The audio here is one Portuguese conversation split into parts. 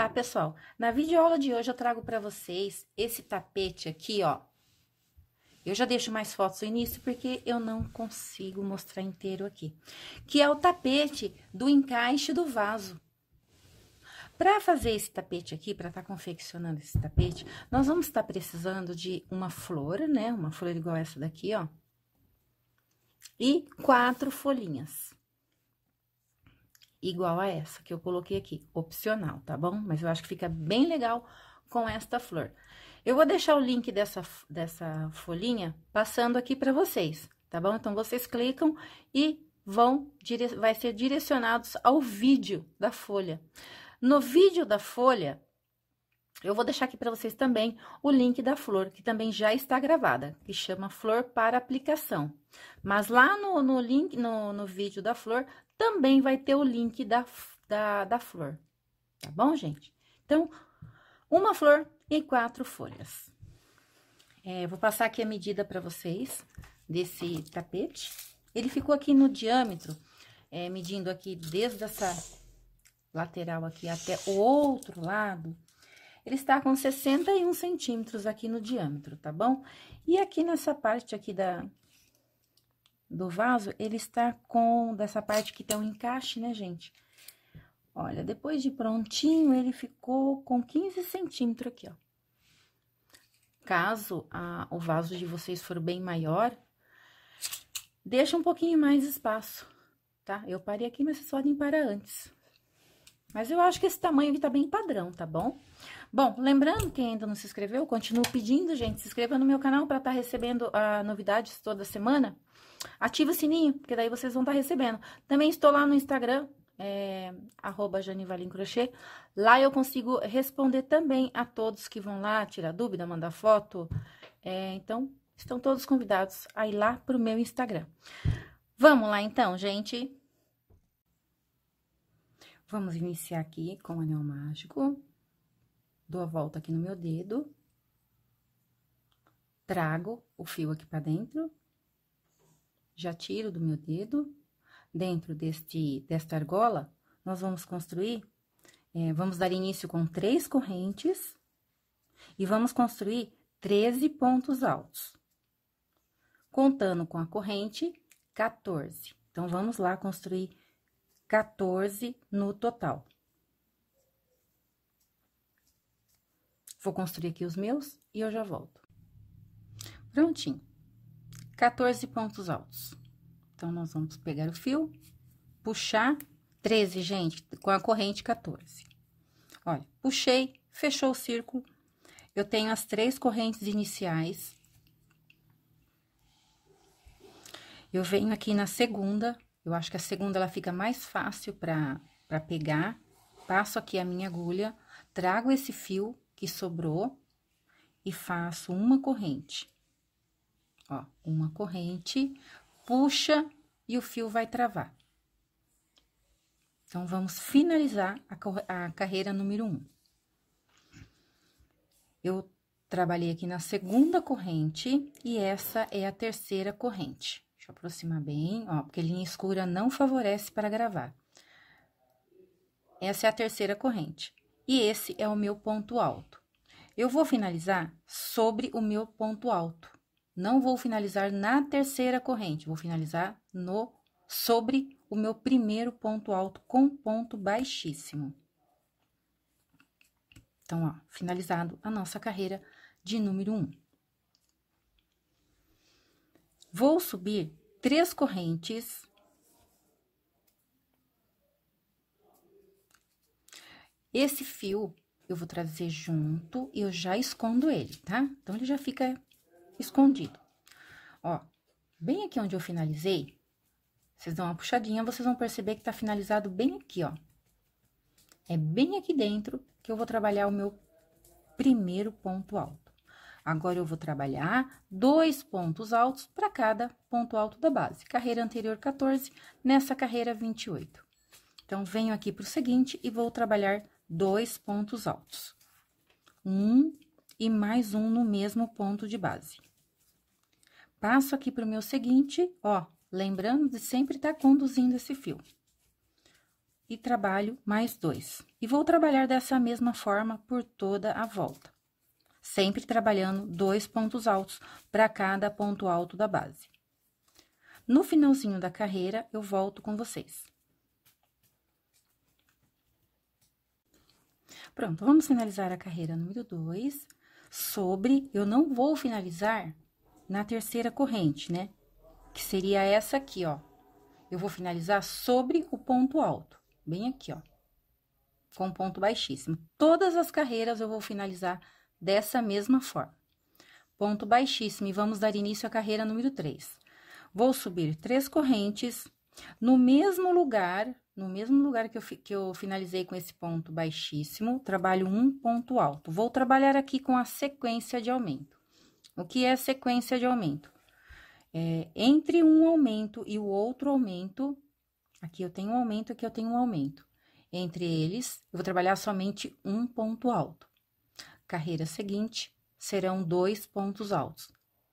Olá, pessoal! Na videoaula de hoje eu trago para vocês esse tapete aqui, ó. Eu já deixo mais fotos no início porque eu não consigo mostrar inteiro aqui. Que é o tapete do encaixe do vaso. Para fazer esse tapete aqui, para estar tá confeccionando esse tapete, nós vamos estar tá precisando de uma flor, né? Uma flor igual essa daqui, ó. E quatro folhinhas igual a essa que eu coloquei aqui, opcional, tá bom? Mas eu acho que fica bem legal com esta flor. Eu vou deixar o link dessa, dessa folhinha passando aqui para vocês, tá bom? Então, vocês clicam e vão, dire... vai ser direcionados ao vídeo da folha. No vídeo da folha, eu vou deixar aqui para vocês também o link da flor, que também já está gravada, que chama Flor para Aplicação. Mas lá no, no link, no, no vídeo da flor, também vai ter o link da, da, da flor. Tá bom, gente? Então, uma flor e quatro folhas. É, vou passar aqui a medida para vocês desse tapete. Ele ficou aqui no diâmetro, é, medindo aqui desde essa lateral aqui até o outro lado, ele está com 61 centímetros aqui no diâmetro, tá bom? E aqui nessa parte aqui da, do vaso, ele está com, dessa parte que tem o um encaixe, né, gente? Olha, depois de prontinho, ele ficou com 15 centímetros aqui, ó. Caso a, o vaso de vocês for bem maior, deixa um pouquinho mais espaço, tá? Eu parei aqui, mas vocês podem parar antes. Mas eu acho que esse tamanho aqui tá bem padrão, tá bom? Bom, lembrando quem ainda não se inscreveu, continuo pedindo, gente, se inscreva no meu canal para estar tá recebendo ah, novidades toda semana. Ativa o sininho, porque daí vocês vão estar tá recebendo. Também estou lá no Instagram, é, arroba Crochê. Lá eu consigo responder também a todos que vão lá tirar dúvida, mandar foto. É, então, estão todos convidados a ir lá pro meu Instagram. Vamos lá então, gente. Vamos iniciar aqui com o anel mágico. Dou a volta aqui no meu dedo. Trago o fio aqui para dentro. Já tiro do meu dedo. Dentro deste, desta argola, nós vamos construir, é, vamos dar início com três correntes. E vamos construir 13 pontos altos. Contando com a corrente, 14. Então, vamos lá construir 14 no total. Vou construir aqui os meus e eu já volto. Prontinho. 14 pontos altos. Então, nós vamos pegar o fio, puxar 13, gente, com a corrente 14. Olha, puxei, fechou o círculo. Eu tenho as três correntes iniciais. Eu venho aqui na segunda, eu acho que a segunda ela fica mais fácil para pegar. Passo aqui a minha agulha, trago esse fio que sobrou e faço uma corrente. Ó, uma corrente, puxa e o fio vai travar. Então, vamos finalizar a, a carreira número um. Eu trabalhei aqui na segunda corrente e essa é a terceira corrente. Deixa eu aproximar bem, ó, porque linha escura não favorece para gravar. Essa é a terceira corrente. E esse é o meu ponto alto. Eu vou finalizar sobre o meu ponto alto. Não vou finalizar na terceira corrente, vou finalizar no sobre o meu primeiro ponto alto com ponto baixíssimo. Então, ó, finalizado a nossa carreira de número Um. Vou subir três correntes. Esse fio eu vou trazer junto e eu já escondo ele, tá? Então, ele já fica escondido. Ó, bem aqui onde eu finalizei, vocês dão uma puxadinha, vocês vão perceber que tá finalizado bem aqui, ó. É bem aqui dentro que eu vou trabalhar o meu primeiro ponto alto. Agora eu vou trabalhar dois pontos altos para cada ponto alto da base. Carreira anterior 14, nessa carreira 28. Então, venho aqui para o seguinte e vou trabalhar dois pontos altos. Um e mais um no mesmo ponto de base. Passo aqui para o meu seguinte, ó, lembrando de sempre estar tá conduzindo esse fio e trabalho mais dois. E vou trabalhar dessa mesma forma por toda a volta sempre trabalhando dois pontos altos para cada ponto alto da base. No finalzinho da carreira, eu volto com vocês. Pronto, vamos finalizar a carreira número 2 sobre eu não vou finalizar na terceira corrente, né? Que seria essa aqui, ó. Eu vou finalizar sobre o ponto alto, bem aqui, ó. Com ponto baixíssimo. Todas as carreiras eu vou finalizar dessa mesma forma. Ponto baixíssimo e vamos dar início à carreira número 3. Vou subir três correntes no mesmo lugar, no mesmo lugar que eu, que eu finalizei com esse ponto baixíssimo, trabalho um ponto alto. Vou trabalhar aqui com a sequência de aumento. O que é sequência de aumento? É, entre um aumento e o outro aumento, aqui eu tenho um aumento, aqui eu tenho um aumento. Entre eles, eu vou trabalhar somente um ponto alto carreira seguinte, serão dois pontos altos.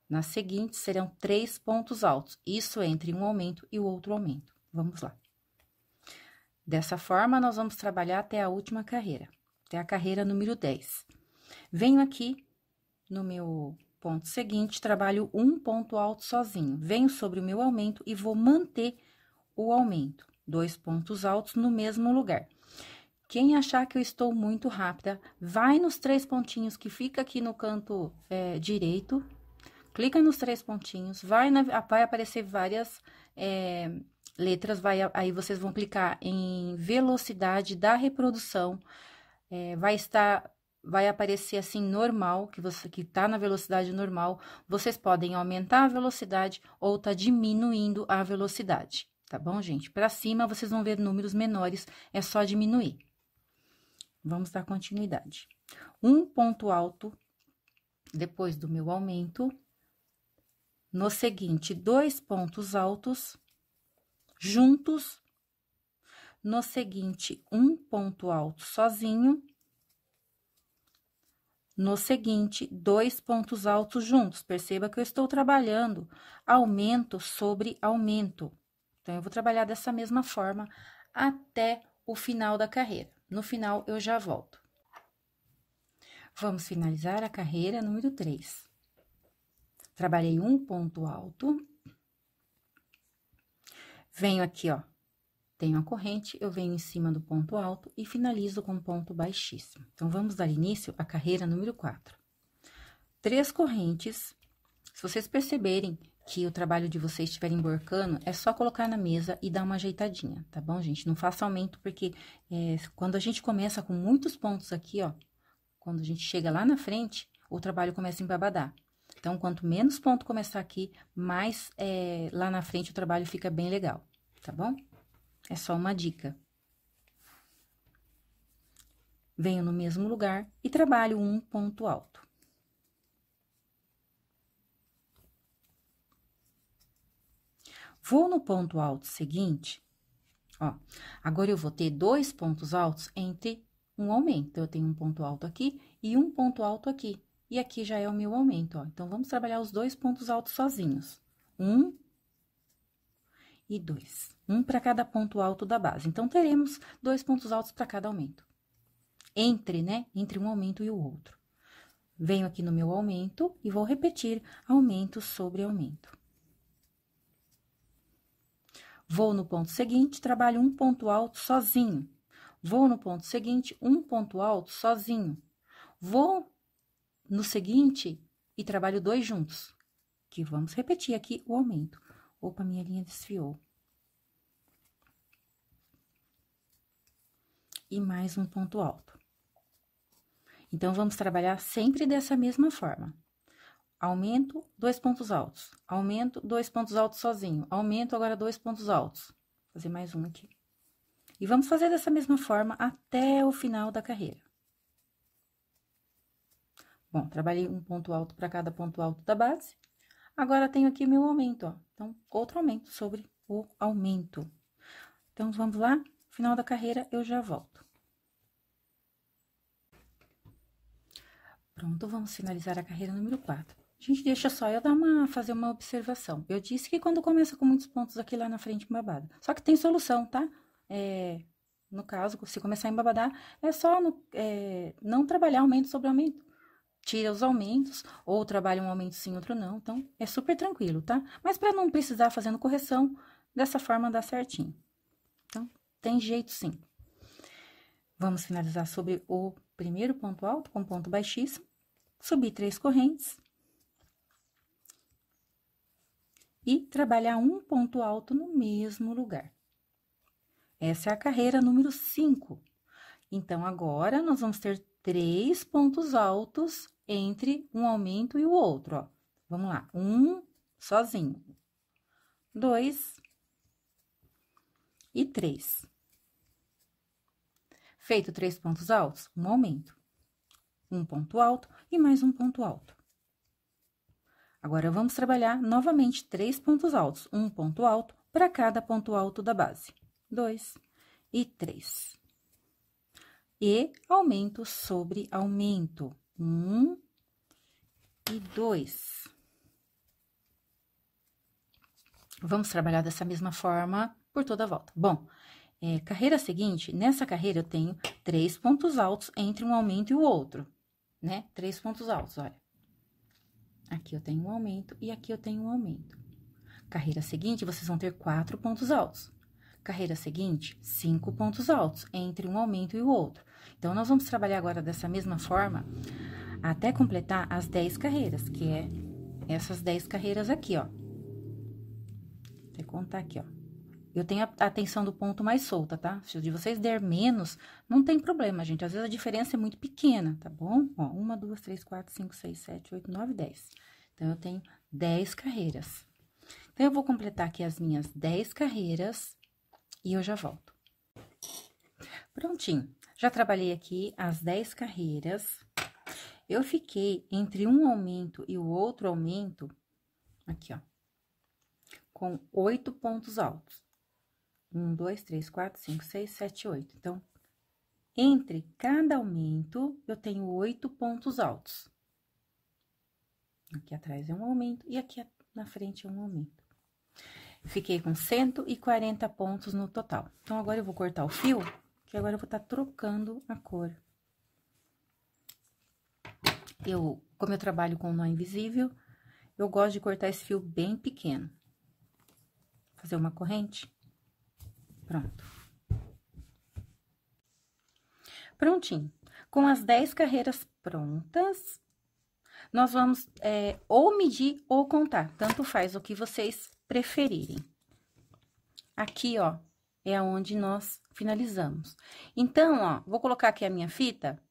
Na seguinte, serão três pontos altos, isso entre um aumento e o outro aumento. Vamos lá. Dessa forma, nós vamos trabalhar até a última carreira, até a carreira número 10. Venho aqui no meu ponto seguinte, trabalho um ponto alto sozinho. Venho sobre o meu aumento e vou manter o aumento, dois pontos altos no mesmo lugar. Quem achar que eu estou muito rápida, vai nos três pontinhos que fica aqui no canto é, direito, clica nos três pontinhos, vai, na, vai aparecer várias é, letras, vai, aí vocês vão clicar em velocidade da reprodução, é, vai estar, vai aparecer assim normal, que você que tá na velocidade normal, vocês podem aumentar a velocidade ou tá diminuindo a velocidade, tá bom, gente? Para cima vocês vão ver números menores, é só diminuir. Vamos dar continuidade. Um ponto alto depois do meu aumento. No seguinte, dois pontos altos juntos. No seguinte, um ponto alto sozinho. No seguinte, dois pontos altos juntos. Perceba que eu estou trabalhando aumento sobre aumento. Então, eu vou trabalhar dessa mesma forma até o final da carreira. No final, eu já volto. Vamos finalizar a carreira número 3. Trabalhei um ponto alto. Venho aqui, ó. Tenho a corrente, eu venho em cima do ponto alto e finalizo com ponto baixíssimo. Então, vamos dar início à carreira número 4. Três correntes. Se vocês perceberem, que o trabalho de vocês estiver emborcando, é só colocar na mesa e dar uma ajeitadinha, tá bom, gente? Não faça aumento, porque é, quando a gente começa com muitos pontos aqui, ó, quando a gente chega lá na frente, o trabalho começa a embabadar. Então, quanto menos ponto começar aqui, mais é, lá na frente o trabalho fica bem legal, tá bom? É só uma dica. Venho no mesmo lugar e trabalho um ponto alto. Vou no ponto alto seguinte, ó, agora eu vou ter dois pontos altos entre um aumento. eu tenho um ponto alto aqui e um ponto alto aqui. E aqui já é o meu aumento, ó. Então, vamos trabalhar os dois pontos altos sozinhos. Um e dois. Um para cada ponto alto da base. Então, teremos dois pontos altos para cada aumento. Entre, né? Entre um aumento e o outro. Venho aqui no meu aumento e vou repetir aumento sobre aumento. Vou no ponto seguinte, trabalho um ponto alto sozinho. Vou no ponto seguinte, um ponto alto sozinho. Vou no seguinte e trabalho dois juntos. Que vamos repetir aqui o aumento. Opa, minha linha desfiou. E mais um ponto alto. Então, vamos trabalhar sempre dessa mesma forma aumento, dois pontos altos, aumento, dois pontos altos sozinho, aumento, agora dois pontos altos. Vou fazer mais um aqui. E vamos fazer dessa mesma forma até o final da carreira. Bom, trabalhei um ponto alto para cada ponto alto da base. Agora, tenho aqui meu aumento, ó. Então, outro aumento sobre o aumento. Então, vamos lá? Final da carreira, eu já volto. Pronto, vamos finalizar a carreira número 4. Gente, deixa só eu dar uma, fazer uma observação. Eu disse que quando começa com muitos pontos aqui lá na frente babado. Só que tem solução, tá? É, no caso, se começar a embabadar, é só no, é, não trabalhar aumento sobre aumento. Tira os aumentos, ou trabalha um aumento sim, outro não. Então, é super tranquilo, tá? Mas para não precisar fazendo correção, dessa forma dá certinho. Então, tem jeito sim. Vamos finalizar sobre o primeiro ponto alto com ponto baixíssimo. Subir três correntes, e trabalhar um ponto alto no mesmo lugar. Essa é a carreira número 5. Então, agora nós vamos ter três pontos altos entre um aumento e o outro. Ó. Vamos lá, um sozinho, dois e três. Feito três pontos altos, um aumento, um ponto alto e mais um ponto alto. Agora, vamos trabalhar novamente três pontos altos, um ponto alto para cada ponto alto da base. Dois e três. E aumento sobre aumento. Um e dois. Vamos trabalhar dessa mesma forma por toda a volta. Bom, é, carreira seguinte, nessa carreira eu tenho três pontos altos entre um aumento e o outro, né? Três pontos altos, olha. Aqui eu tenho um aumento e aqui eu tenho um aumento. Carreira seguinte, vocês vão ter quatro pontos altos. Carreira seguinte, cinco pontos altos entre um aumento e o outro. Então, nós vamos trabalhar agora dessa mesma forma até completar as dez carreiras, que é essas dez carreiras aqui, ó. Vou contar aqui, ó. Eu tenho a atenção do ponto mais solta, tá? Se de vocês der menos, não tem problema, gente. Às vezes a diferença é muito pequena, tá bom? Ó, uma, duas, três, quatro, cinco, seis, sete, oito, nove, dez. Então, eu tenho dez carreiras. Então, eu vou completar aqui as minhas dez carreiras e eu já volto. Prontinho. Já trabalhei aqui as dez carreiras. Eu fiquei entre um aumento e o outro aumento, aqui, ó, com oito pontos altos. Um, dois, três, quatro, cinco, seis, sete, oito. Então, entre cada aumento, eu tenho oito pontos altos. Aqui atrás é um aumento e aqui na frente é um aumento. Fiquei com 140 pontos no total. Então, agora eu vou cortar o fio, que agora eu vou estar tá trocando a cor. Eu, como eu trabalho com nó invisível, eu gosto de cortar esse fio bem pequeno. Fazer uma corrente. Pronto. Prontinho. Com as 10 carreiras prontas, nós vamos é, ou medir ou contar. Tanto faz o que vocês preferirem. Aqui, ó, é aonde nós finalizamos. Então, ó, vou colocar aqui a minha fita,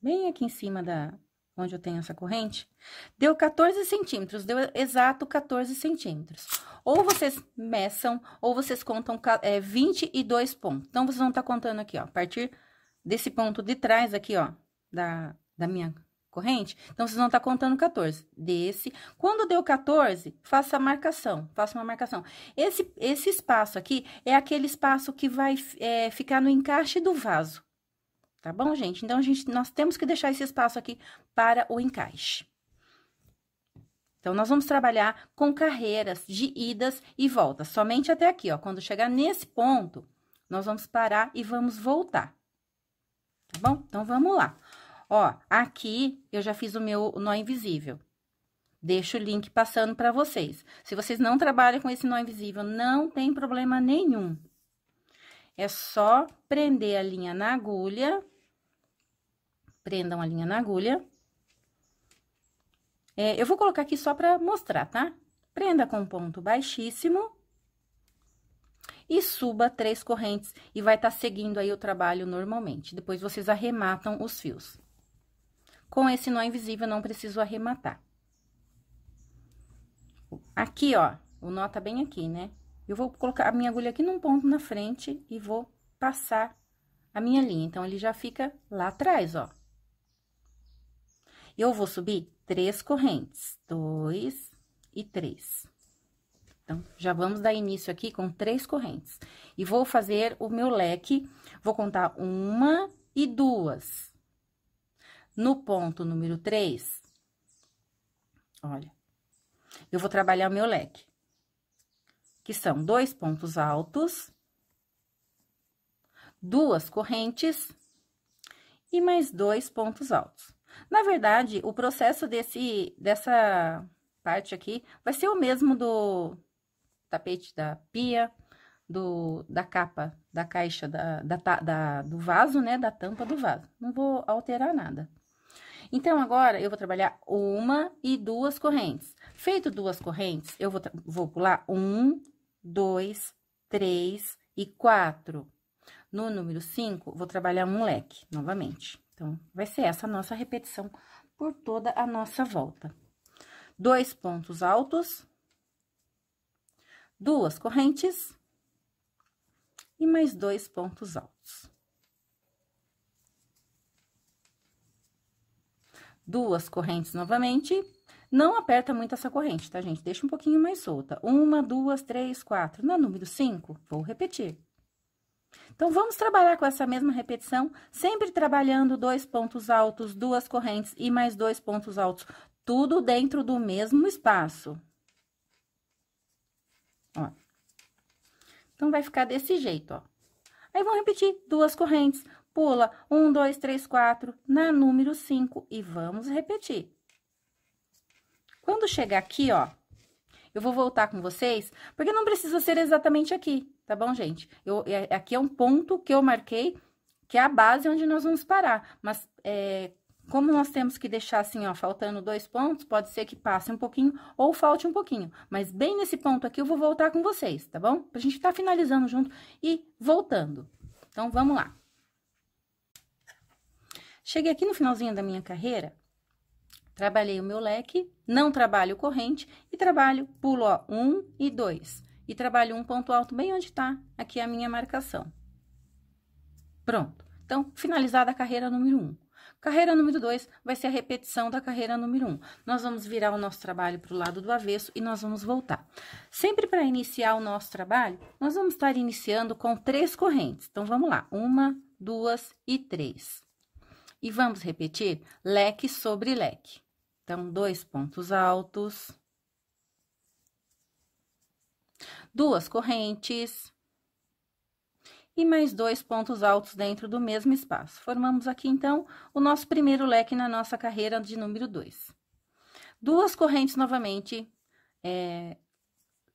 bem aqui em cima da, onde eu tenho essa corrente, deu 14 centímetros, deu exato 14 centímetros. Ou vocês meçam, ou vocês contam é, 22 pontos. Então, vocês vão estar tá contando aqui, ó, a partir desse ponto de trás aqui, ó, da, da minha corrente. Então, vocês vão estar tá contando 14. Desse. Quando deu 14, faça a marcação, faça uma marcação. Esse, esse espaço aqui é aquele espaço que vai é, ficar no encaixe do vaso tá bom, gente? Então, a gente, nós temos que deixar esse espaço aqui para o encaixe. Então, nós vamos trabalhar com carreiras de idas e voltas, somente até aqui, ó. Quando chegar nesse ponto, nós vamos parar e vamos voltar, tá bom? Então, vamos lá. Ó, aqui eu já fiz o meu nó invisível. Deixo o link passando para vocês. Se vocês não trabalham com esse nó invisível, não tem problema nenhum. É só prender a linha na agulha prendam a linha na agulha. É, eu vou colocar aqui só pra mostrar, tá? Prenda com ponto baixíssimo. E suba três correntes e vai estar tá seguindo aí o trabalho normalmente. Depois, vocês arrematam os fios. Com esse nó invisível, não preciso arrematar. Aqui, ó, o nó tá bem aqui, né? Eu vou colocar a minha agulha aqui num ponto na frente e vou passar a minha linha. Então, ele já fica lá atrás, ó. Eu vou subir três correntes, dois e três. Então, já vamos dar início aqui com três correntes. E vou fazer o meu leque, vou contar uma e duas. No ponto número três, olha, eu vou trabalhar o meu leque, que são dois pontos altos, duas correntes e mais dois pontos altos. Na verdade, o processo desse, dessa parte aqui vai ser o mesmo do tapete da pia, do, da capa, da caixa, da, da, da, do vaso, né? Da tampa do vaso. Não vou alterar nada. Então, agora, eu vou trabalhar uma e duas correntes. Feito duas correntes, eu vou, vou pular um, dois, três e quatro. No número cinco, vou trabalhar um leque novamente. Então, vai ser essa nossa repetição por toda a nossa volta. Dois pontos altos, duas correntes e mais dois pontos altos. Duas correntes novamente. Não aperta muito essa corrente, tá, gente? Deixa um pouquinho mais solta. Uma, duas, três, quatro. na número cinco, vou repetir. Então, vamos trabalhar com essa mesma repetição, sempre trabalhando dois pontos altos, duas correntes e mais dois pontos altos, tudo dentro do mesmo espaço. Ó. Então, vai ficar desse jeito, ó. Aí, vamos repetir duas correntes, pula um, dois, três, quatro, na número cinco, e vamos repetir. Quando chegar aqui, ó, eu vou voltar com vocês, porque não precisa ser exatamente aqui, tá bom, gente? Eu, é, é, aqui é um ponto que eu marquei, que é a base onde nós vamos parar, mas é, como nós temos que deixar assim, ó, faltando dois pontos, pode ser que passe um pouquinho ou falte um pouquinho. Mas bem nesse ponto aqui eu vou voltar com vocês, tá bom? Pra gente tá finalizando junto e voltando. Então, vamos lá. Cheguei aqui no finalzinho da minha carreira Trabalhei o meu leque, não trabalho corrente e trabalho pulo ó, 1 um e 2. E trabalho um ponto alto bem onde está aqui é a minha marcação. Pronto. Então, finalizada a carreira número 1. Um. Carreira número 2 vai ser a repetição da carreira número 1. Um. Nós vamos virar o nosso trabalho para o lado do avesso e nós vamos voltar. Sempre para iniciar o nosso trabalho, nós vamos estar iniciando com três correntes. Então, vamos lá. Uma, duas e três. E vamos repetir leque sobre leque. Então, dois pontos altos. Duas correntes. E mais dois pontos altos dentro do mesmo espaço. Formamos aqui, então, o nosso primeiro leque na nossa carreira de número dois Duas correntes novamente. É,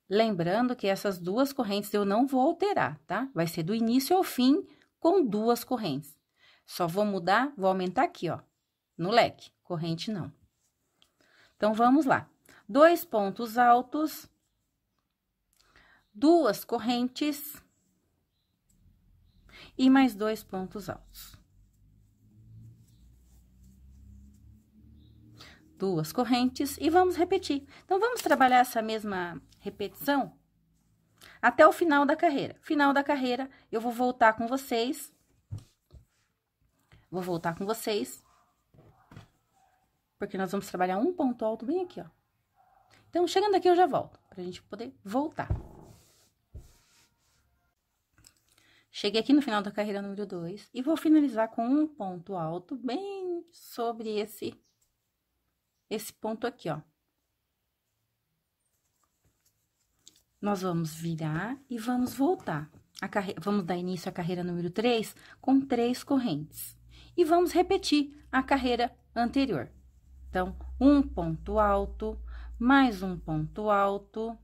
Lembrando que essas duas correntes eu não vou alterar, tá? Vai ser do início ao fim com duas correntes. Só vou mudar, vou aumentar aqui, ó, no leque. Corrente não. Então, vamos lá. Dois pontos altos, duas correntes e mais dois pontos altos. Duas correntes e vamos repetir. Então, vamos trabalhar essa mesma repetição até o final da carreira. Final da carreira, eu vou voltar com vocês. Vou voltar com vocês porque nós vamos trabalhar um ponto alto bem aqui, ó. Então, chegando aqui, eu já volto, pra gente poder voltar. Cheguei aqui no final da carreira número 2 e vou finalizar com um ponto alto bem sobre esse esse ponto aqui, ó. Nós vamos virar e vamos voltar. Carre... Vamos dar início à carreira número 3 com três correntes. E vamos repetir a carreira anterior. Então, um ponto alto, mais um ponto alto,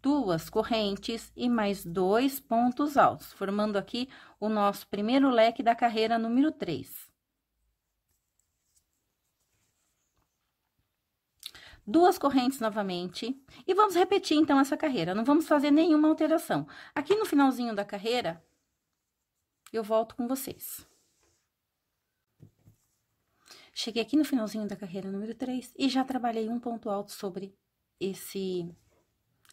duas correntes e mais dois pontos altos, formando aqui o nosso primeiro leque da carreira número 3. duas correntes novamente e vamos repetir então essa carreira. Não vamos fazer nenhuma alteração. Aqui no finalzinho da carreira, eu volto com vocês. Cheguei aqui no finalzinho da carreira número 3 e já trabalhei um ponto alto sobre esse...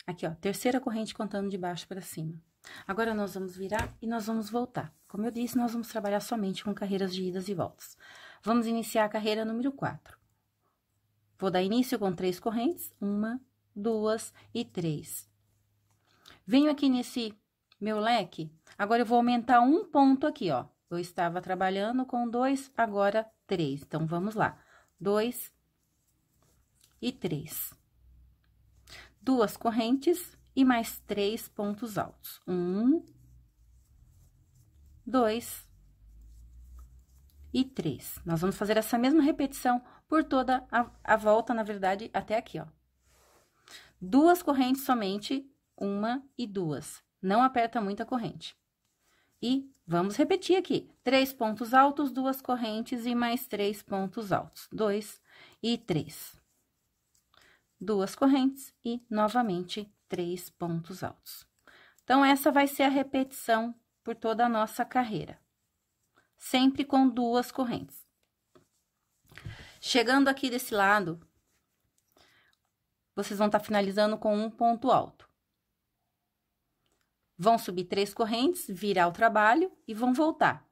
Aqui, ó, terceira corrente contando de baixo para cima. Agora, nós vamos virar e nós vamos voltar. Como eu disse, nós vamos trabalhar somente com carreiras de idas e voltas. Vamos iniciar a carreira número 4. Vou dar início com três correntes, uma, duas e três. Venho aqui nesse meu leque, agora eu vou aumentar um ponto aqui, ó. Eu estava trabalhando com dois, agora três. Então, vamos lá. Dois e três. Duas correntes e mais três pontos altos. Um, dois e três. Nós vamos fazer essa mesma repetição por toda a, a volta, na verdade, até aqui, ó. Duas correntes somente, uma e duas. Não aperta muita corrente. E vamos repetir aqui: três pontos altos, duas correntes e mais três pontos altos. Dois e três. Duas correntes e novamente três pontos altos. Então, essa vai ser a repetição por toda a nossa carreira, sempre com duas correntes. Chegando aqui desse lado, vocês vão estar tá finalizando com um ponto alto. Vão subir três correntes, virar o trabalho e vão voltar.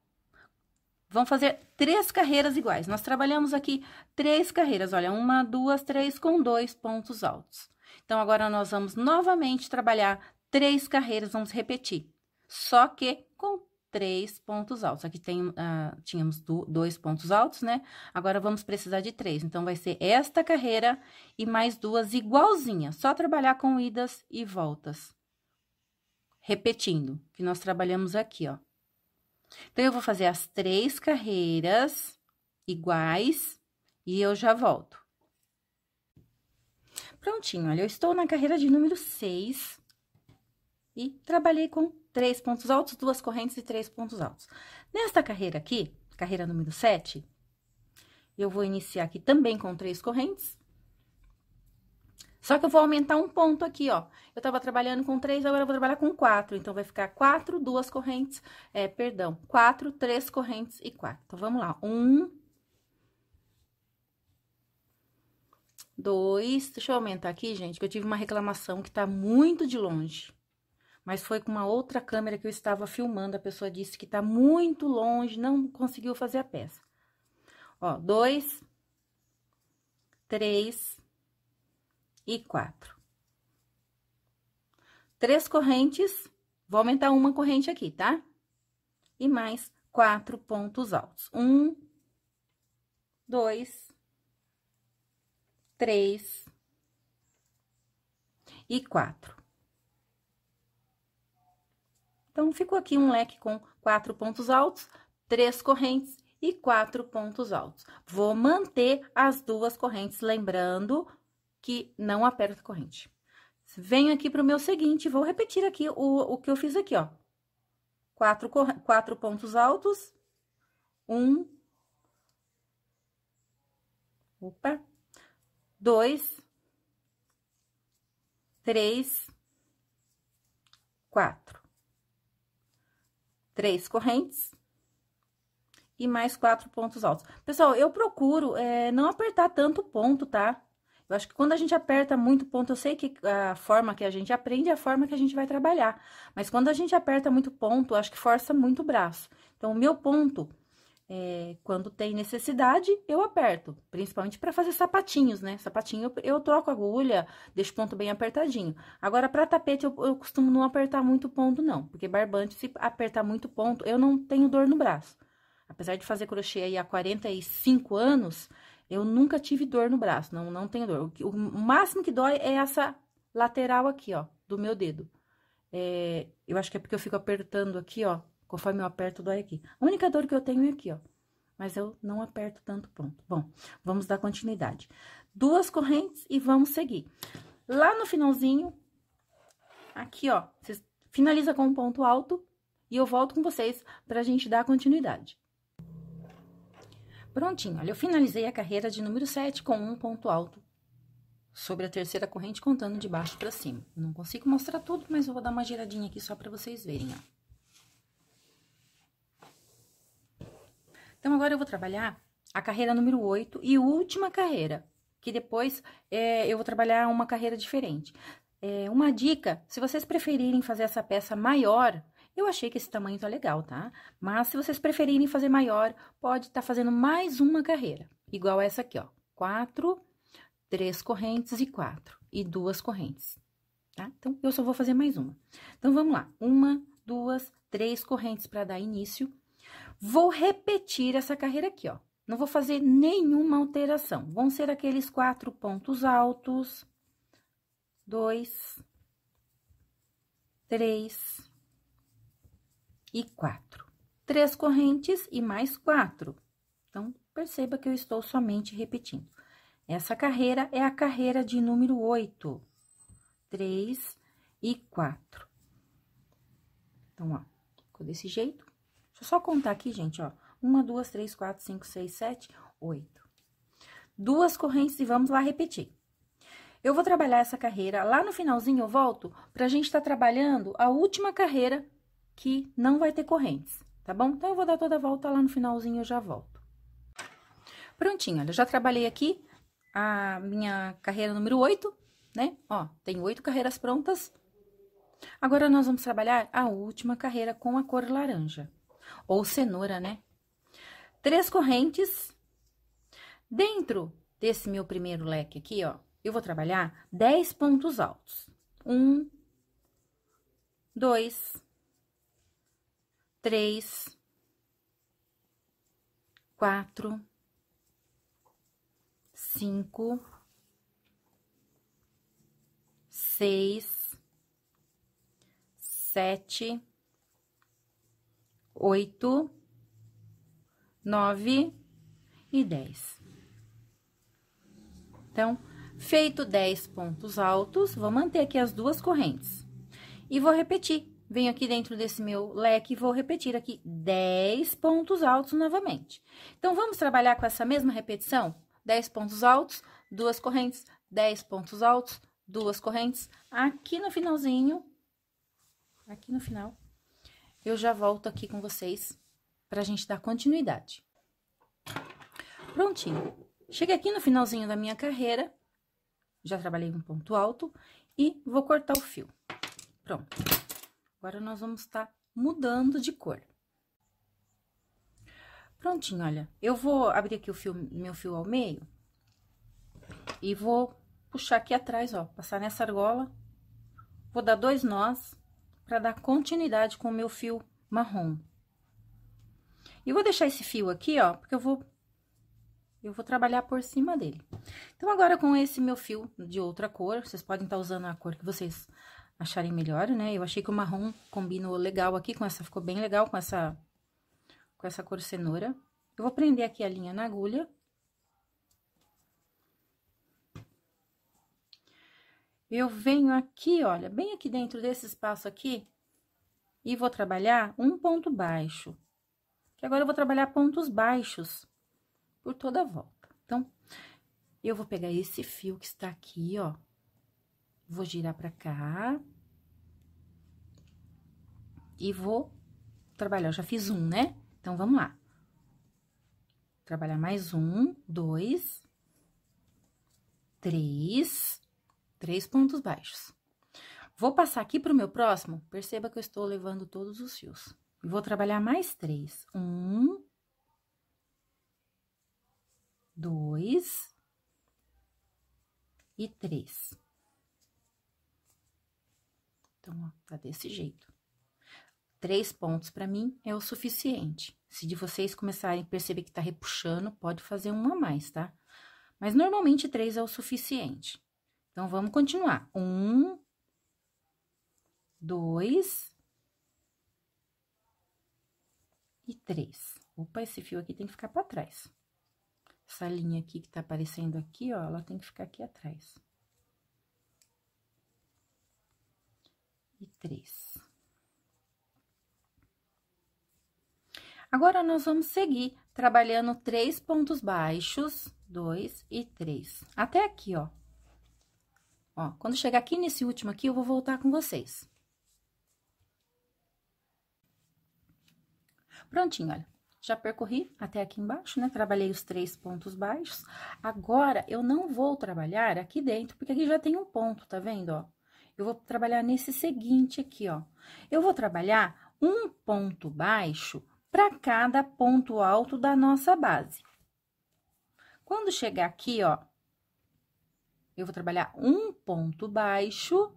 Vão fazer três carreiras iguais. Nós trabalhamos aqui três carreiras, olha, uma, duas, três, com dois pontos altos. Então, agora nós vamos novamente trabalhar três carreiras, vamos repetir, só que com três pontos altos. Aqui tem, uh, tínhamos do, dois pontos altos, né? Agora, vamos precisar de três. Então, vai ser esta carreira e mais duas igualzinha, só trabalhar com idas e voltas repetindo, que nós trabalhamos aqui, ó. Então, eu vou fazer as três carreiras iguais e eu já volto. Prontinho, olha, eu estou na carreira de número 6 e trabalhei com três pontos altos, duas correntes e três pontos altos. Nesta carreira aqui, carreira número 7, eu vou iniciar aqui também com três correntes só que eu vou aumentar um ponto aqui, ó. Eu tava trabalhando com três, agora eu vou trabalhar com quatro. Então, vai ficar quatro, duas correntes, é, perdão, quatro, três correntes e quatro. Então, vamos lá. Um. Dois. Deixa eu aumentar aqui, gente, que eu tive uma reclamação que tá muito de longe. Mas foi com uma outra câmera que eu estava filmando. A pessoa disse que tá muito longe, não conseguiu fazer a peça. Ó, dois. Três e quatro. Três correntes, vou aumentar uma corrente aqui, tá? E mais quatro pontos altos. Um, dois, três e quatro. Então, ficou aqui um leque com quatro pontos altos, três correntes e quatro pontos altos. Vou manter as duas correntes, lembrando que não aperta a corrente. Venho aqui para o meu seguinte, vou repetir aqui o, o que eu fiz aqui, ó. Quatro, quatro pontos altos, um, opa, dois, três, quatro. Três correntes e mais quatro pontos altos. Pessoal, eu procuro é, não apertar tanto ponto, tá? Eu acho que quando a gente aperta muito ponto, eu sei que a forma que a gente aprende é a forma que a gente vai trabalhar. Mas quando a gente aperta muito ponto, eu acho que força muito o braço. Então, o meu ponto, é, quando tem necessidade, eu aperto. Principalmente para fazer sapatinhos, né? Sapatinho eu, eu troco agulha, deixo o ponto bem apertadinho. Agora, para tapete, eu, eu costumo não apertar muito ponto, não. Porque barbante, se apertar muito ponto, eu não tenho dor no braço. Apesar de fazer crochê aí há 45 anos, eu nunca tive dor no braço, não, não tenho dor. O, o máximo que dói é essa lateral aqui, ó, do meu dedo. É, eu acho que é porque eu fico apertando aqui, ó, conforme eu aperto, dói aqui. A única dor que eu tenho é aqui, ó, mas eu não aperto tanto ponto. Bom, vamos dar continuidade. Duas correntes e vamos seguir. Lá no finalzinho, aqui, ó, finaliza com um ponto alto e eu volto com vocês pra gente dar continuidade. Prontinho, olha, eu finalizei a carreira de número 7 com um ponto alto sobre a terceira corrente, contando de baixo para cima. não consigo mostrar tudo, mas eu vou dar uma giradinha aqui só para vocês verem, ó. Então, agora eu vou trabalhar a carreira número 8 e última carreira, que depois é, eu vou trabalhar uma carreira diferente. É, uma dica, se vocês preferirem fazer essa peça maior, eu achei que esse tamanho tá legal, tá? Mas se vocês preferirem fazer maior, pode estar tá fazendo mais uma carreira, igual essa aqui, ó. Quatro, três correntes e quatro, e duas correntes, tá? Então, eu só vou fazer mais uma. Então, vamos lá. Uma, duas, três correntes para dar início. Vou repetir essa carreira aqui, ó. Não vou fazer nenhuma alteração. Vão ser aqueles quatro pontos altos. Dois. Três e quatro. Três correntes e mais quatro. Então, perceba que eu estou somente repetindo. Essa carreira é a carreira de número oito. Três e quatro. Então, ó, ficou desse jeito. Deixa eu só contar aqui, gente, ó. Uma, duas, três, quatro, cinco, seis, sete, oito. Duas correntes e vamos lá repetir. Eu vou trabalhar essa carreira. Lá no finalzinho eu volto pra gente estar tá trabalhando a última carreira que não vai ter correntes, tá bom? Então, eu vou dar toda a volta lá no finalzinho, eu já volto. Prontinho, olha, já trabalhei aqui a minha carreira número 8, né? Ó, tem oito carreiras prontas. Agora, nós vamos trabalhar a última carreira com a cor laranja, ou cenoura, né? Três correntes. Dentro desse meu primeiro leque aqui, ó, eu vou trabalhar 10 pontos altos. Um, dois, três, quatro, cinco, seis, sete, oito, nove e dez. Então, feito dez pontos altos, vou manter aqui as duas correntes. E vou repetir Venho aqui dentro desse meu leque e vou repetir aqui 10 pontos altos novamente. Então, vamos trabalhar com essa mesma repetição? 10 pontos altos, duas correntes, 10 pontos altos, duas correntes. Aqui no finalzinho, aqui no final, eu já volto aqui com vocês pra gente dar continuidade. Prontinho. Cheguei aqui no finalzinho da minha carreira, já trabalhei um ponto alto e vou cortar o fio. Pronto. Agora nós vamos estar mudando de cor. Prontinho, olha. Eu vou abrir aqui o fio, meu fio ao meio e vou puxar aqui atrás, ó, passar nessa argola. Vou dar dois nós para dar continuidade com o meu fio marrom. E vou deixar esse fio aqui, ó, porque eu vou eu vou trabalhar por cima dele. Então, agora com esse meu fio de outra cor, vocês podem estar usando a cor que vocês acharem melhor, né? Eu achei que o marrom combinou legal aqui com essa, ficou bem legal com essa, com essa cor cenoura. Eu vou prender aqui a linha na agulha. Eu venho aqui, olha, bem aqui dentro desse espaço aqui, e vou trabalhar um ponto baixo. Que agora eu vou trabalhar pontos baixos por toda a volta. Então, eu vou pegar esse fio que está aqui, ó, Vou girar pra cá. E vou trabalhar, eu já fiz um, né? Então, vamos lá. Trabalhar mais um, dois, três, três pontos baixos. Vou passar aqui pro meu próximo, perceba que eu estou levando todos os fios. E vou trabalhar mais três. Um, dois e três. Então, ó, tá desse jeito. Três pontos para mim é o suficiente. Se de vocês começarem a perceber que tá repuxando, pode fazer um a mais, tá? Mas normalmente três é o suficiente. Então, vamos continuar. Um, dois e três. Opa, esse fio aqui tem que ficar para trás. Essa linha aqui que tá aparecendo aqui, ó, ela tem que ficar aqui atrás. e três. Agora, nós vamos seguir trabalhando três pontos baixos, dois e três, até aqui, ó. Ó, quando chegar aqui nesse último aqui, eu vou voltar com vocês. Prontinho, olha. Já percorri até aqui embaixo, né? Trabalhei os três pontos baixos. Agora, eu não vou trabalhar aqui dentro, porque aqui já tem um ponto, tá vendo, ó? eu vou trabalhar nesse seguinte aqui, ó. Eu vou trabalhar um ponto baixo para cada ponto alto da nossa base. Quando chegar aqui, ó, eu vou trabalhar um ponto baixo,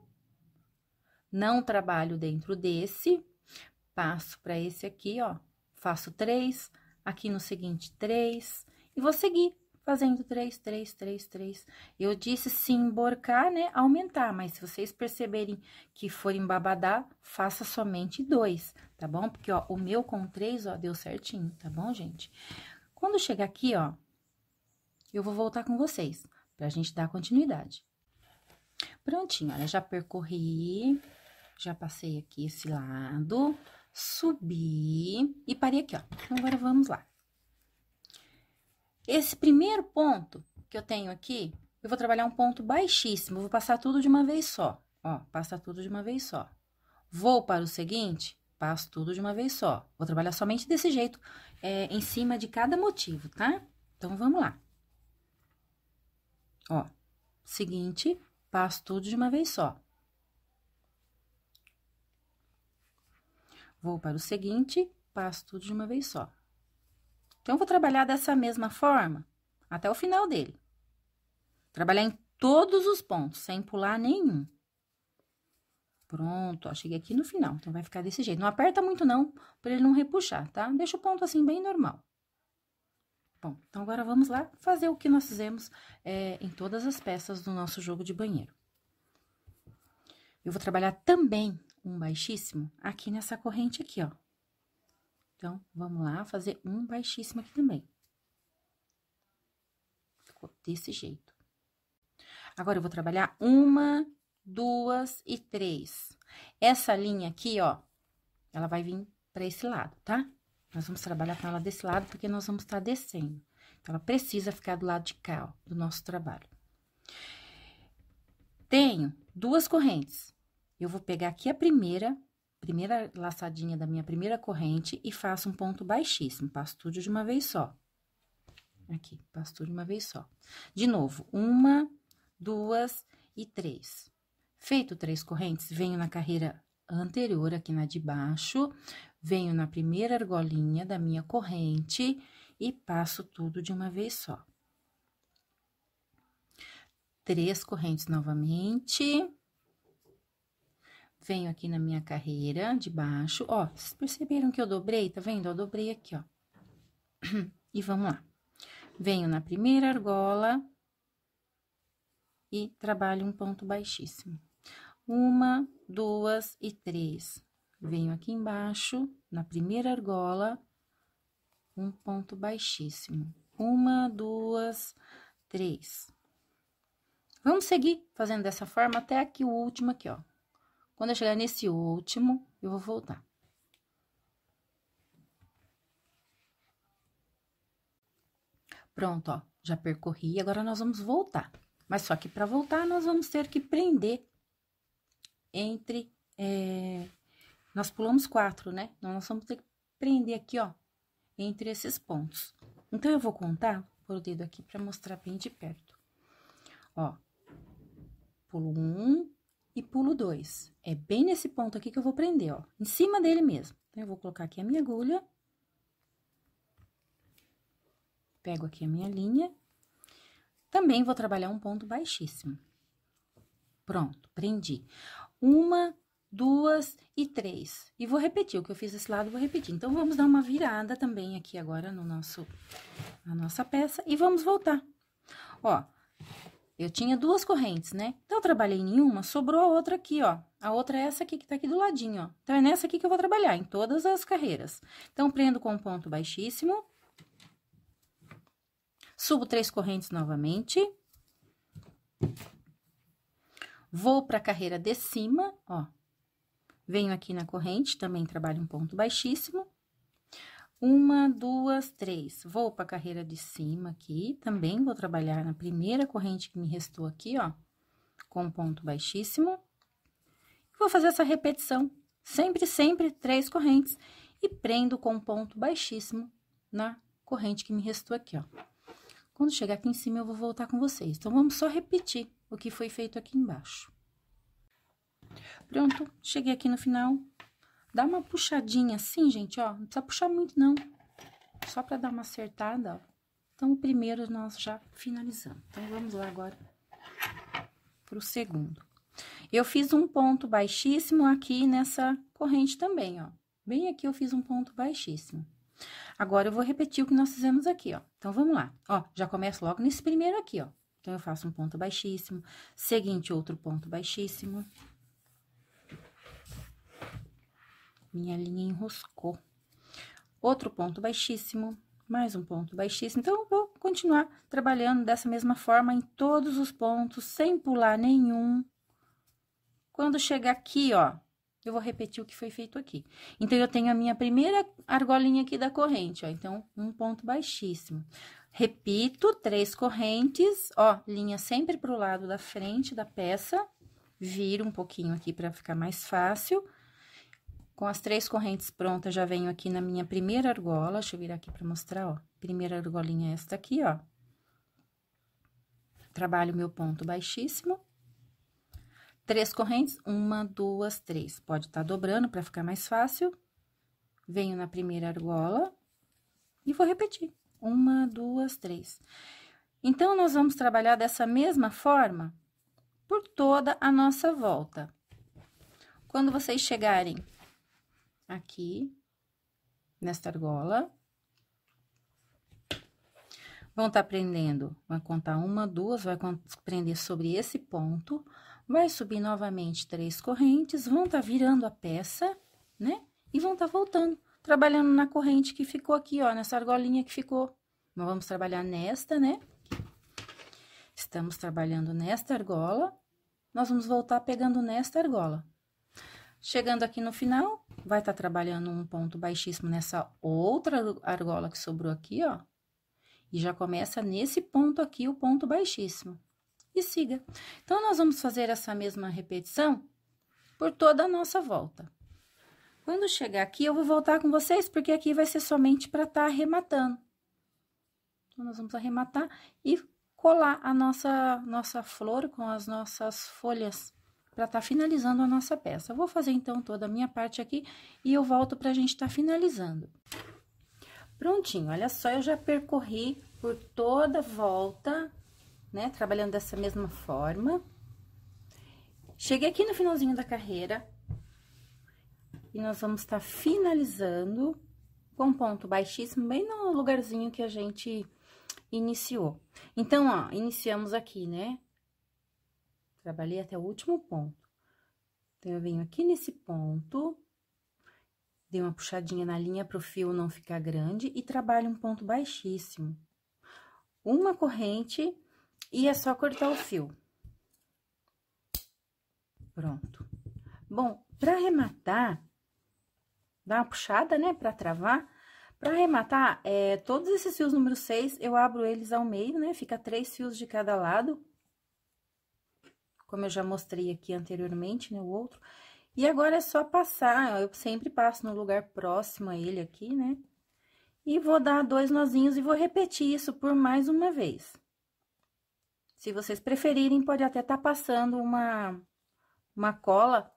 não trabalho dentro desse, passo para esse aqui, ó, faço três, aqui no seguinte três, e vou seguir fazendo três, três, três, três. Eu disse se emborcar, né, aumentar, mas se vocês perceberem que for embabadar, faça somente dois, tá bom? Porque, ó, o meu com três, ó, deu certinho, tá bom, gente? Quando chegar aqui, ó, eu vou voltar com vocês, pra gente dar continuidade. Prontinho, olha, já percorri, já passei aqui esse lado, subi e parei aqui, ó. Então, agora vamos lá. Esse primeiro ponto que eu tenho aqui, eu vou trabalhar um ponto baixíssimo, vou passar tudo de uma vez só. Ó, passa tudo de uma vez só. Vou para o seguinte, passo tudo de uma vez só. Vou trabalhar somente desse jeito, é, em cima de cada motivo, tá? Então, vamos lá. Ó, seguinte, passo tudo de uma vez só. Vou para o seguinte, passo tudo de uma vez só. Então, eu vou trabalhar dessa mesma forma até o final dele. Trabalhar em todos os pontos, sem pular nenhum. Pronto, ó, cheguei aqui no final, então vai ficar desse jeito. Não aperta muito não, para ele não repuxar, tá? Deixa o ponto assim, bem normal. Bom, então agora vamos lá fazer o que nós fizemos é, em todas as peças do nosso jogo de banheiro. Eu vou trabalhar também um baixíssimo aqui nessa corrente aqui, ó. Então, vamos lá fazer um baixíssimo aqui também. Ficou desse jeito. Agora, eu vou trabalhar uma, duas e três. Essa linha aqui, ó, ela vai vir pra esse lado, tá? Nós vamos trabalhar com ela desse lado, porque nós vamos estar tá descendo. Então, ela precisa ficar do lado de cá, ó, do nosso trabalho. Tenho duas correntes. Eu vou pegar aqui a primeira primeira laçadinha da minha primeira corrente e faço um ponto baixíssimo, passo tudo de uma vez só. Aqui, passo tudo de uma vez só. De novo, uma, duas e três. Feito três correntes, venho na carreira anterior, aqui na de baixo, venho na primeira argolinha da minha corrente e passo tudo de uma vez só. Três correntes novamente venho aqui na minha carreira de baixo, ó, vocês perceberam que eu dobrei, tá vendo? Eu dobrei aqui, ó. E vamos lá. Venho na primeira argola e trabalho um ponto baixíssimo. Uma, duas e três. Venho aqui embaixo, na primeira argola, um ponto baixíssimo. Uma, duas, três. Vamos seguir fazendo dessa forma até aqui o último aqui, ó. Quando eu chegar nesse último, eu vou voltar. Pronto, ó, já percorri, agora nós vamos voltar. Mas só que para voltar, nós vamos ter que prender entre... É, nós pulamos quatro, né? Então, nós vamos ter que prender aqui, ó, entre esses pontos. Então, eu vou contar por o dedo aqui para mostrar bem de perto. Ó, pulo um, e pulo dois. É bem nesse ponto aqui que eu vou prender, ó, em cima dele mesmo. Então, eu vou colocar aqui a minha agulha. Pego aqui a minha linha. Também vou trabalhar um ponto baixíssimo. Pronto, prendi. Uma, duas e três. E vou repetir, o que eu fiz desse lado, vou repetir. Então, vamos dar uma virada também aqui agora no nosso, na nossa peça e vamos voltar. Ó, eu tinha duas correntes, né? Então, eu trabalhei em uma, sobrou a outra aqui, ó. A outra é essa aqui que tá aqui do ladinho, ó. Então, é nessa aqui que eu vou trabalhar, em todas as carreiras. Então, prendo com um ponto baixíssimo. Subo três correntes novamente. Vou para a carreira de cima, ó. Venho aqui na corrente, também trabalho um ponto baixíssimo. Uma, duas, três. Vou para a carreira de cima aqui. Também vou trabalhar na primeira corrente que me restou aqui, ó. Com ponto baixíssimo. Vou fazer essa repetição. Sempre, sempre, três correntes. E prendo com ponto baixíssimo na corrente que me restou aqui, ó. Quando chegar aqui em cima, eu vou voltar com vocês. Então, vamos só repetir o que foi feito aqui embaixo. Pronto, cheguei aqui no final, Dá uma puxadinha assim, gente, ó. Não precisa puxar muito, não. Só pra dar uma acertada, ó. Então, o primeiro nós já finalizamos. Então, vamos lá agora pro segundo. Eu fiz um ponto baixíssimo aqui nessa corrente também, ó. Bem aqui eu fiz um ponto baixíssimo. Agora, eu vou repetir o que nós fizemos aqui, ó. Então, vamos lá. Ó, já começo logo nesse primeiro aqui, ó. Então, eu faço um ponto baixíssimo, seguinte, outro ponto baixíssimo. Minha linha enroscou. Outro ponto baixíssimo, mais um ponto baixíssimo. Então, eu vou continuar trabalhando dessa mesma forma em todos os pontos, sem pular nenhum. Quando chegar aqui, ó, eu vou repetir o que foi feito aqui. Então, eu tenho a minha primeira argolinha aqui da corrente, ó. Então, um ponto baixíssimo. Repito, três correntes, ó, linha sempre pro lado da frente da peça. Viro um pouquinho aqui para ficar mais fácil. Com as três correntes prontas, já venho aqui na minha primeira argola, deixa eu vir aqui pra mostrar, ó. Primeira argolinha é esta aqui, ó. Trabalho meu ponto baixíssimo. Três correntes, uma, duas, três. Pode estar tá dobrando pra ficar mais fácil. Venho na primeira argola e vou repetir. Uma, duas, três. Então, nós vamos trabalhar dessa mesma forma por toda a nossa volta. Quando vocês chegarem aqui, nesta argola. Vão estar tá prendendo, vai contar uma, duas, vai prender sobre esse ponto, vai subir novamente três correntes, vão estar tá virando a peça, né? E vão estar tá voltando, trabalhando na corrente que ficou aqui, ó, nessa argolinha que ficou. Nós vamos trabalhar nesta, né? Estamos trabalhando nesta argola, nós vamos voltar pegando nesta argola. Chegando aqui no final, vai estar tá trabalhando um ponto baixíssimo nessa outra argola que sobrou aqui, ó. E já começa nesse ponto aqui, o ponto baixíssimo. E siga. Então, nós vamos fazer essa mesma repetição por toda a nossa volta. Quando chegar aqui, eu vou voltar com vocês, porque aqui vai ser somente para estar tá arrematando. Então, nós vamos arrematar e colar a nossa, nossa flor com as nossas folhas para estar tá finalizando a nossa peça. vou fazer então toda a minha parte aqui e eu volto para a gente estar tá finalizando. Prontinho, olha só, eu já percorri por toda a volta, né, trabalhando dessa mesma forma. Cheguei aqui no finalzinho da carreira e nós vamos estar tá finalizando com ponto baixíssimo, bem no lugarzinho que a gente iniciou. Então, ó, iniciamos aqui, né, Trabalhei até o último ponto. Então, eu venho aqui nesse ponto, dei uma puxadinha na linha para o fio não ficar grande e trabalho um ponto baixíssimo. Uma corrente e é só cortar o fio. Pronto. Bom, para arrematar, dá uma puxada, né, para travar. Para arrematar, é, todos esses fios número 6, eu abro eles ao meio, né, fica três fios de cada lado como eu já mostrei aqui anteriormente, né, o outro. E agora é só passar, eu sempre passo no lugar próximo a ele aqui, né? E vou dar dois nozinhos e vou repetir isso por mais uma vez. Se vocês preferirem, pode até estar tá passando uma, uma cola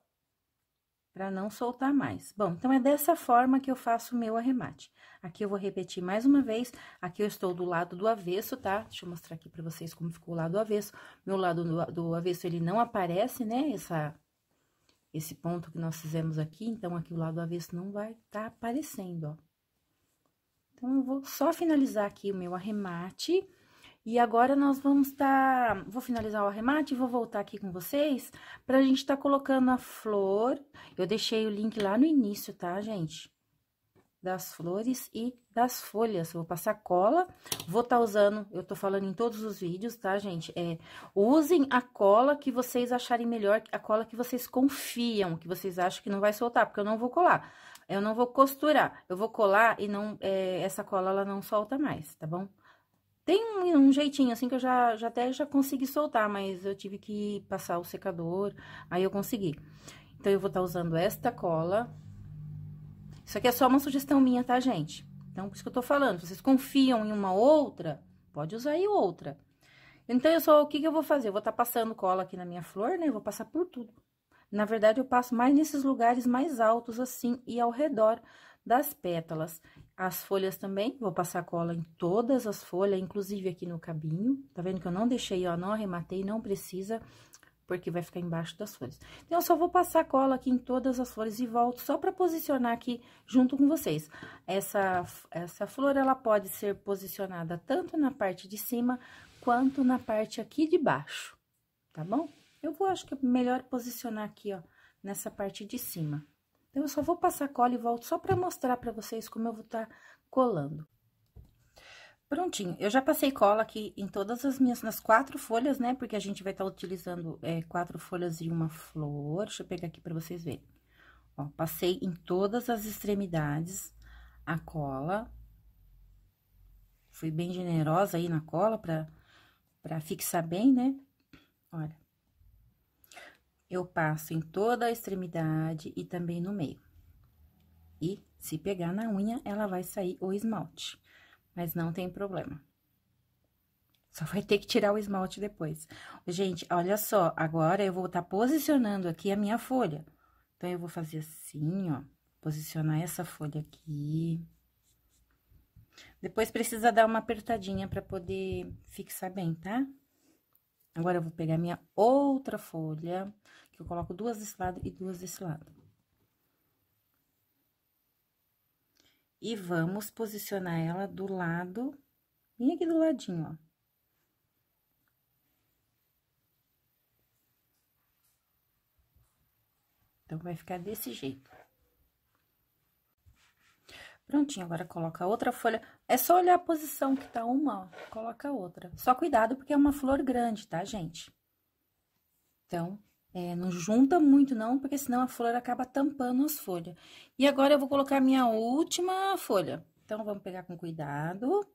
para não soltar mais. Bom, então é dessa forma que eu faço o meu arremate. Aqui eu vou repetir mais uma vez, aqui eu estou do lado do avesso, tá? Deixa eu mostrar aqui para vocês como ficou o lado do avesso. Meu lado do, avesso, ele não aparece, né, essa, esse ponto que nós fizemos aqui, então aqui o lado do avesso não vai estar tá aparecendo, ó. Então, eu vou só finalizar aqui o meu arremate e agora nós vamos estar... Tá... Vou finalizar o arremate e vou voltar aqui com vocês pra gente estar tá colocando a flor. Eu deixei o link lá no início, tá, gente? Das flores e das folhas. vou passar cola, vou estar tá usando, eu tô falando em todos os vídeos, tá, gente? É, usem a cola que vocês acharem melhor, a cola que vocês confiam, que vocês acham que não vai soltar, porque eu não vou colar. Eu não vou costurar, eu vou colar e não, é, essa cola ela não solta mais, tá bom? Tem um, um, jeitinho, assim, que eu já, já até já consegui soltar, mas eu tive que passar o secador, aí eu consegui. Então, eu vou estar tá usando esta cola. Isso aqui é só uma sugestão minha, tá, gente? Então, por isso que eu tô falando, vocês confiam em uma outra, pode usar aí outra. Então, eu só, o que que eu vou fazer? Eu vou estar tá passando cola aqui na minha flor, né? Eu vou passar por tudo. Na verdade, eu passo mais nesses lugares mais altos, assim, e ao redor das pétalas. As folhas também, vou passar cola em todas as folhas, inclusive aqui no cabinho. Tá vendo que eu não deixei, ó, não arrematei, não precisa, porque vai ficar embaixo das folhas. Então, eu só vou passar cola aqui em todas as folhas e volto só pra posicionar aqui junto com vocês. Essa, essa flor, ela pode ser posicionada tanto na parte de cima, quanto na parte aqui de baixo, tá bom? Eu vou, acho que é melhor posicionar aqui, ó, nessa parte de cima. Então, eu só vou passar cola e volto só para mostrar para vocês como eu vou estar tá colando. Prontinho, eu já passei cola aqui em todas as minhas, nas quatro folhas, né? Porque a gente vai estar tá utilizando é, quatro folhas e uma flor. Deixa eu pegar aqui para vocês verem. Ó, passei em todas as extremidades a cola. Fui bem generosa aí na cola para pra fixar bem, né? Olha eu passo em toda a extremidade e também no meio. E se pegar na unha, ela vai sair o esmalte, mas não tem problema. Só vai ter que tirar o esmalte depois. Gente, olha só, agora eu vou estar tá posicionando aqui a minha folha. Então, eu vou fazer assim, ó, posicionar essa folha aqui. Depois precisa dar uma apertadinha para poder fixar bem, tá? Tá? Agora, eu vou pegar minha outra folha, que eu coloco duas desse lado e duas desse lado. E vamos posicionar ela do lado, bem aqui do ladinho, ó. Então, vai ficar desse jeito. Prontinho, agora coloca a outra folha. É só olhar a posição que tá uma, ó, coloca outra. Só cuidado porque é uma flor grande, tá, gente? Então, é, não junta muito não, porque senão a flor acaba tampando as folhas. E agora eu vou colocar minha última folha. Então, vamos pegar com cuidado.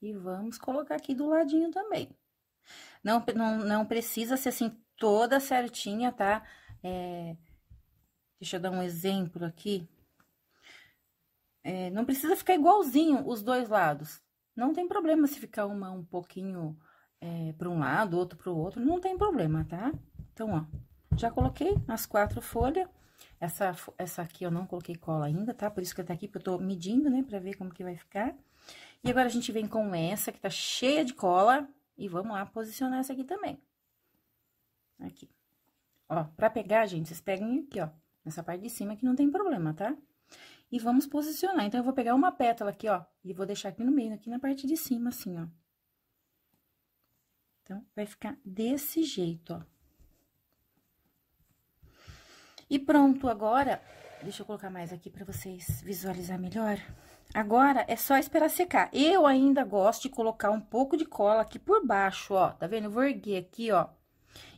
E vamos colocar aqui do ladinho também. Não, não, não precisa ser assim toda certinha, tá? É, deixa eu dar um exemplo aqui. É, não precisa ficar igualzinho os dois lados. Não tem problema se ficar uma um pouquinho é, para um lado, outro para o outro, não tem problema, tá? Então, ó, já coloquei as quatro folhas. Essa, essa aqui eu não coloquei cola ainda, tá? Por isso que ela tá aqui, porque eu tô medindo, né, pra ver como que vai ficar. E agora a gente vem com essa que tá cheia de cola e vamos lá posicionar essa aqui também. Aqui. Ó, pra pegar, gente, vocês pegam aqui, ó, nessa parte de cima que não tem problema, tá? Tá? e vamos posicionar. Então, eu vou pegar uma pétala aqui, ó, e vou deixar aqui no meio, aqui na parte de cima, assim, ó. Então, vai ficar desse jeito, ó. E pronto, agora, deixa eu colocar mais aqui pra vocês visualizar melhor. Agora, é só esperar secar. Eu ainda gosto de colocar um pouco de cola aqui por baixo, ó, tá vendo? Eu vou erguer aqui, ó,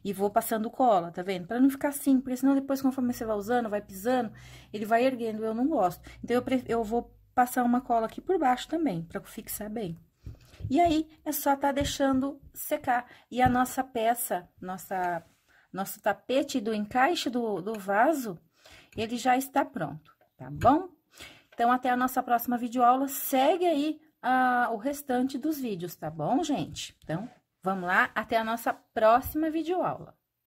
e vou passando cola, tá vendo? Pra não ficar assim, porque senão depois, conforme você vai usando, vai pisando, ele vai erguendo, eu não gosto. Então, eu, eu vou passar uma cola aqui por baixo também, pra fixar bem. E aí, é só tá deixando secar. E a nossa peça, nossa, nosso tapete do encaixe do, do vaso, ele já está pronto, tá bom? Então, até a nossa próxima videoaula. Segue aí a ah, o restante dos vídeos, tá bom, gente? Então, Vamos lá, até a nossa próxima videoaula.